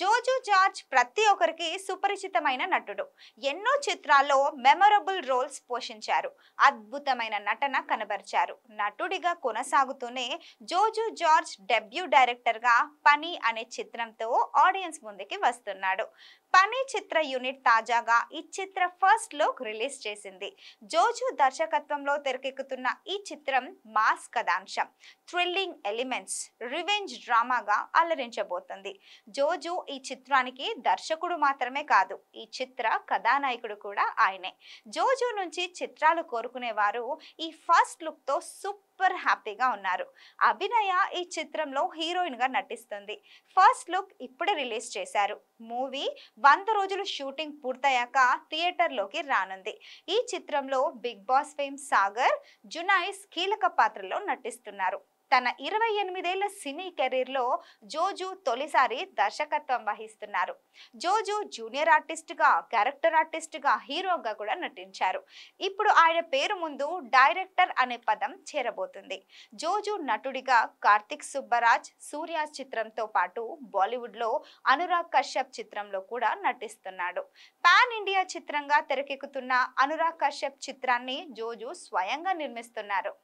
Joju George ప్రతి ఒక్కరికి సుపరిచితమైన నటుడు ఎన్నో చిత్రాల్లో మెమొరబుల్ రోల్స్ పోషించారు అద్భుతమైన నటన కనబరిచారు నటుడిగా కొనసాగుతూనే జోజు జార్జ్ డెబ్యూ డైరెక్టర్గా పని అనే చిత్రంతో ఆడియన్స్ ముందుకి వస్తున్నాడు పని చిత్ర యూనిట్ తాజాగా ఈ చిత్ర ఫస్ట్ లుక్ రిలీజ్ చేసింది జోజు దర్శకత్వంలో తెరకెక్కుతున్న ఈ చిత్రం మాస్ కథాంశం థ్రిల్లింగ్ ఎలిమెంట్స్ రివెంజ్ డ్రామాగా అలరించబోతుంది జోజు ఈ చిత్రానికి దర్శకుడు మాత్రమే కాదు ఈ చిత్ర కథానాయకుడు కూడా ఆయనే జోజో నుంచి చిత్రాలు కోరుకునేవారు ఈ ఫస్ట్ లుక్ తో సూపర్ హ్యాపీగా ఉన్నారు అభినయ ఈ చిత్రంలో హీరోయిన్ గా నటిస్తుంది ఫస్ట్ లుక్ ఇప్పుడే రిలీజ్ చేశారు మూవీ వంద రోజులు షూటింగ్ పూర్తయ్యాక థియేటర్లోకి రానుంది ఈ చిత్రంలో Bigg Boss fame Sagar Junaiz కీలక పాత్రలో నటిస్తున్నారు తన ఇరవై ఎనిమిదేళ్ల సినీ కెరీర్లో జోజు తొలిసారి దర్శకత్వం వహిస్తున్నారు జోజు జూనియర్ ఆర్టిస్ట్గా క్యారెక్టర్ ఆర్టిస్ట్గా హీరోగా కూడా నటించారు ఇప్పుడు ఆయన పేరు ముందు డైరెక్టర్ అనే పదం చేరబోతుంది జోజు నటుడిగా కార్తిక్ సుబ్బరాజ్ సూర్య చిత్రంతో పాటు బాలీవుడ్లో అనురాగ్ కశ్యప్ చిత్రంలో కూడా నటిస్తున్నాడు పాన్ ఇండియా చిత్రంగా తెరకెక్కుతున్న అనురాగ్ కశ్యప్ చిత్రాన్ని జోజు స్వయంగా నిర్మిస్తున్నారు